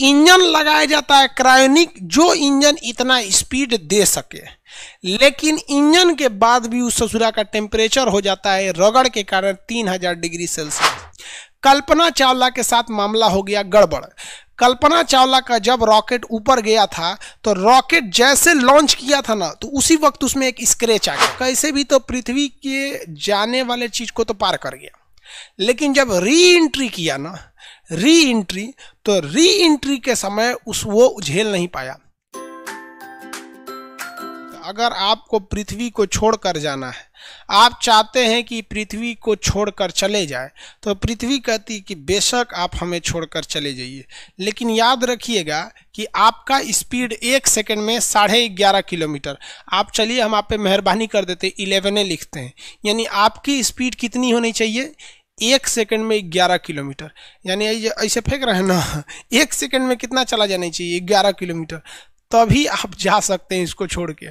engine लगाया जाता है क्रायोनिक जो इंजन इतना स्पीड दे सके लेकिन इंजन के बाद भी उस ससुरा का टेम्परेचर हो जाता है रगड़ के कारण 3000 डिग्री सेल्सियस कल्पना चावला के साथ मामला हो गया गड़बड़ कल्पना चावला का जब रॉकेट ऊपर गया था तो रॉकेट जैसे लॉन्च किया था ना तो उसी वक्त उसमें एक स्क्रेच आ गया कैसे भी तो पृथ्वी के जाने वाले चीज को तो पार कर गया लेकिन जब री एंट्री किया ना री एंट्री तो री एंट्री के समय उस वो झेल नहीं पाया अगर आपको पृथ्वी को छोड़कर जाना है आप चाहते हैं कि पृथ्वी को छोड़कर चले जाए तो पृथ्वी कहती कि बेशक आप हमें छोड़कर चले जाइए लेकिन याद रखिएगा कि आपका स्पीड एक सेकंड में साढ़े ग्यारह किलोमीटर आप चलिए हम आप पे मेहरबानी कर देते इलेवने लिखते हैं यानी आपकी स्पीड कितनी होनी चाहिए एक सेकंड में ग्यारह किलोमीटर यानी ऐसे फेंक रहे हैं ना एक सेकंड में कितना चला जाना चाहिए ग्यारह किलोमीटर तभी आप जा सकते हैं इसको छोड़ के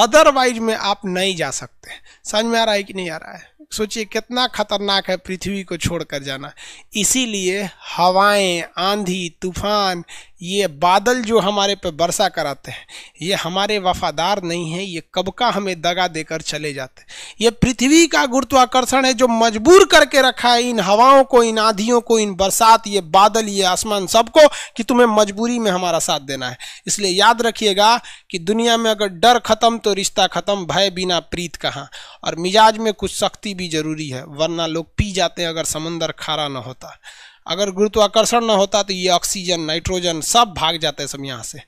अदरवाइज में आप नहीं जा सकते समझ में आ रहा है कि नहीं आ रहा है सोचिए कितना खतरनाक है पृथ्वी को छोड़कर जाना इसीलिए हवाएं आंधी तूफान ये बादल जो हमारे पे बरसा कराते हैं ये हमारे वफादार नहीं हैं ये कब का हमें दगा देकर चले जाते हैं ये पृथ्वी का गुरुत्वाकर्षण है जो मजबूर करके रखा है इन हवाओं को इन आंधियों को इन बरसात ये बादल ये आसमान सबको कि तुम्हें मजबूरी में हमारा साथ देना है इसलिए याद रखिएगा कि दुनिया में अगर डर खत्म तो रिश्ता खत्म भय बिना प्रीत कहाँ और मिजाज में कुछ सख्ती भी जरूरी है वरना लोग पी जाते हैं अगर समंदर खारा ना होता अगर गुरुत्वाकर्षण ना होता तो ये ऑक्सीजन नाइट्रोजन सब भाग जाते सब यहाँ से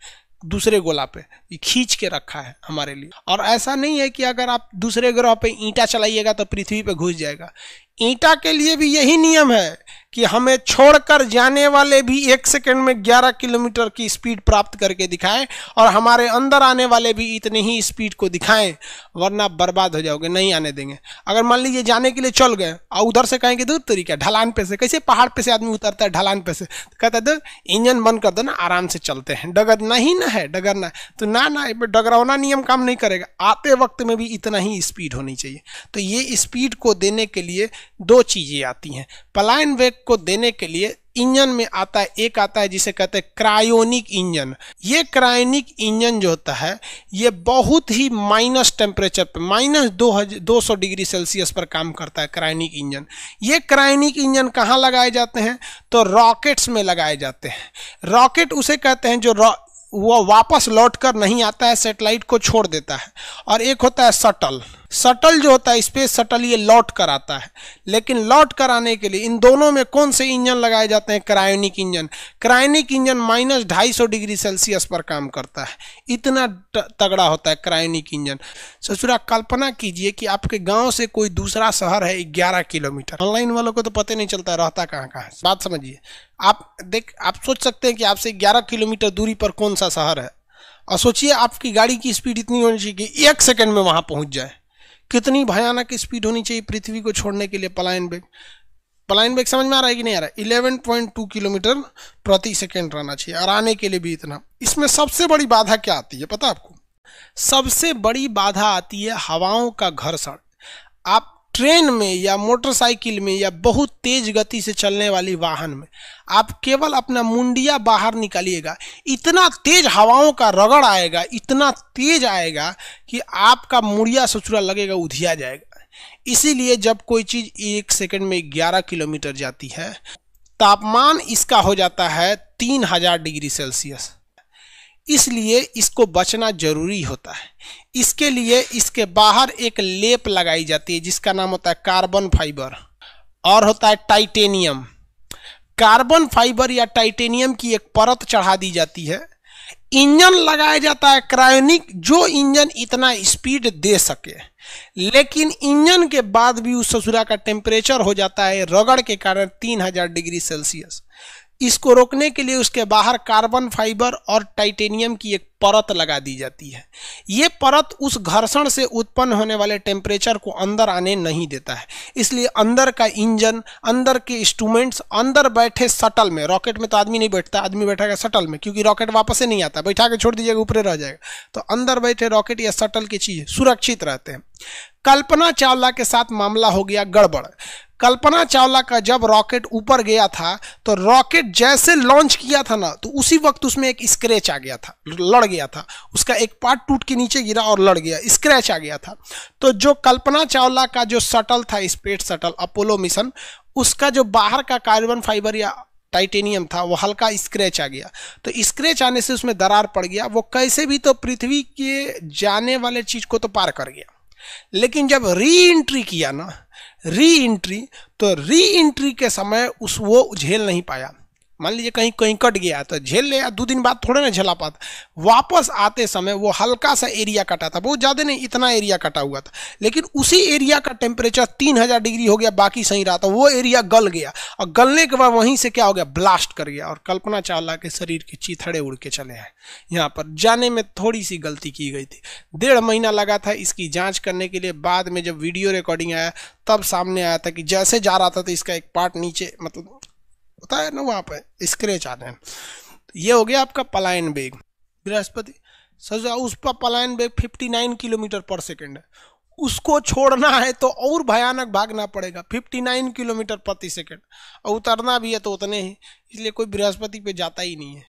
दूसरे गोला पे ये खींच के रखा है हमारे लिए और ऐसा नहीं है कि अगर आप दूसरे ग्रह पे ईंटा चलाइएगा तो पृथ्वी पे घुस जाएगा ईटा के लिए भी यही नियम है कि हमें छोड़कर जाने वाले भी एक सेकंड में 11 किलोमीटर की स्पीड प्राप्त करके दिखाएं और हमारे अंदर आने वाले भी इतने ही स्पीड को दिखाएं वरना बर्बाद हो जाओगे नहीं आने देंगे अगर मान लीजिए जाने के लिए चल गए और उधर से कहेंगे दूर तरीका ढलान पे से कैसे पहाड़ पे से आदमी उतरता है ढलान पे से तो कहते हैं दो इंजन बंद कर दो ना आराम से चलते हैं डगरना ही ना है डगरना तो ना ना डगरौना नियम काम नहीं करेगा आते वक्त में भी इतना ही स्पीड होनी चाहिए तो ये स्पीड को देने के लिए दो चीजें आती हैं पलायन वेग को देने के लिए इंजन में आता है एक आता है जिसे कहते हैं क्रायोनिक इंजन ये क्रायोनिक इंजन जो होता है ये बहुत ही माइनस टेम्परेचर पे माइनस दो हजार दो सौ डिग्री सेल्सियस पर काम करता है क्रायोनिक इंजन ये क्रायोनिक इंजन कहाँ लगाए जाते हैं तो रॉकेट्स में लगाए जाते हैं रॉकेट उसे कहते हैं जो वो वापस लौट कर नहीं आता है सेटेलाइट को छोड़ देता है और एक होता है शटल शटल जो होता है स्पेस शटल ये लौट कर आता है लेकिन लौट कर आने के लिए इन दोनों में कौन से इंजन लगाए जाते हैं cryogenic engine cryogenic engine minus ढाई सौ डिग्री सेल्सियस पर काम करता है इतना तगड़ा होता है क्रायोनिक इंजन ससुरा तो कल्पना कीजिए कि आपके गाँव से कोई दूसरा शहर है ग्यारह किलोमीटर ऑनलाइन वालों को तो पता नहीं चलता रहता कहाँ कहाँ बात समझिए आप देख आप सोच सकते हैं कि आपसे ग्यारह किलोमीटर दूरी पर कौन सा शहर है और सोचिए आपकी गाड़ी की स्पीड इतनी होनी चाहिए कि एक सेकंड में वहां पहुंच जाए कितनी भयानक स्पीड होनी चाहिए पृथ्वी को छोड़ने के लिए पलायन बेग पलायन बेग समझ में आ रहा है कि नहीं आ रहा इलेवन पॉइंट टू किलोमीटर प्रति सेकेंड रहना चाहिए और आने के लिए भी इतना इसमें सबसे बड़ी बाधा क्या आती है पता आपको सबसे बड़ी बाधा आती है हवाओं का घर्षण आप ट्रेन में या मोटरसाइकिल में या बहुत तेज गति से चलने वाली वाहन में आप केवल अपना मुंडिया बाहर निकालिएगा इतना तेज हवाओं का रगड़ आएगा इतना तेज आएगा कि आपका मुड़िया सचुरा लगेगा उधिया जाएगा इसीलिए जब कोई चीज़ एक सेकंड में ग्यारह किलोमीटर जाती है तापमान इसका हो जाता है तीन हजार डिग्री सेल्सियस इसलिए इसको बचना जरूरी होता है इसके लिए इसके बाहर एक लेप लगाई जाती है जिसका नाम होता है कार्बन फाइबर और होता है टाइटेनियम कार्बन फाइबर या टाइटेनियम की एक परत चढ़ा दी जाती है इंजन लगाया जाता है क्रायोनिक जो इंजन इतना स्पीड दे सके लेकिन इंजन के बाद भी उस ससुरा का टेम्परेचर हो जाता है रगड़ के कारण 3000 डिग्री सेल्सियस इसको रोकने के लिए उसके बाहर कार्बन फाइबर और टाइटेनियम की एक परत लगा दी जाती है ये परत उस घर्षण से उत्पन्न होने वाले टेम्परेचर को अंदर आने नहीं देता है इसलिए अंदर का इंजन अंदर के इंस्ट्रूमेंट्स अंदर बैठे शटल में रॉकेट में तो आदमी नहीं बैठता आदमी बैठा गया शटल में क्योंकि रॉकेट वापस नहीं आता बैठा के छोड़ दीजिएगा ऊपर रह जाएगा तो अंदर बैठे रॉकेट या शटल की चीज़ सुरक्षित रहते हैं कल्पना चावला के साथ मामला हो गया गड़बड़ कल्पना चावला का जब रॉकेट ऊपर गया था तो रॉकेट जैसे लॉन्च किया था ना तो उसी वक्त उसमें एक स्क्रैच आ गया था लड़ गया था उसका एक पार्ट टूट के नीचे गिरा और लड़ गया स्क्रैच आ गया था तो जो कल्पना चावला का जो शटल था स्पेस शटल अपोलो मिशन उसका जो बाहर का कार्बन फाइबर या टाइटेनियम था वो हल्का स्क्रैच आ गया तो स्क्रैच आने से उसमें दरार पड़ गया वो कैसे भी तो पृथ्वी के जाने वाले चीज़ को तो पार कर गया लेकिन जब री एंट्री किया ना री एंट्री तो री एंट्री के समय उस वो झेल नहीं पाया मान लीजिए कहीं कहीं कट गया तो झेल लिया दो दिन बाद थोड़े ना झेला पाता वापस आते समय वो हल्का सा एरिया कटा था बहुत ज़्यादा नहीं इतना एरिया कटा हुआ था लेकिन उसी एरिया का टेम्परेचर तीन हज़ार डिग्री हो गया बाकी सही रहा था तो वो एरिया गल गया और गलने के बाद वहीं से क्या हो गया ब्लास्ट कर गया और कल्पना चावला के शरीर के चीथड़े उड़ के चले आए यहाँ पर जाने में थोड़ी सी गलती की गई थी डेढ़ महीना लगा था इसकी जाँच करने के लिए बाद में जब वीडियो रिकॉर्डिंग आया तब सामने आया था कि जैसे जा रहा था तो इसका एक पार्ट नीचे मतलब होता है ना वहाँ पर स्क्रेच आते हैं ये हो गया आपका पलायन बेग बृहस्पति सर उस पर पलायन बेग 59 किलोमीटर पर सेकेंड है उसको छोड़ना है तो और भयानक भागना पड़ेगा 59 किलोमीटर प्रति सेकेंड और उतरना भी है तो उतने ही इसलिए कोई बृहस्पति पे जाता ही नहीं है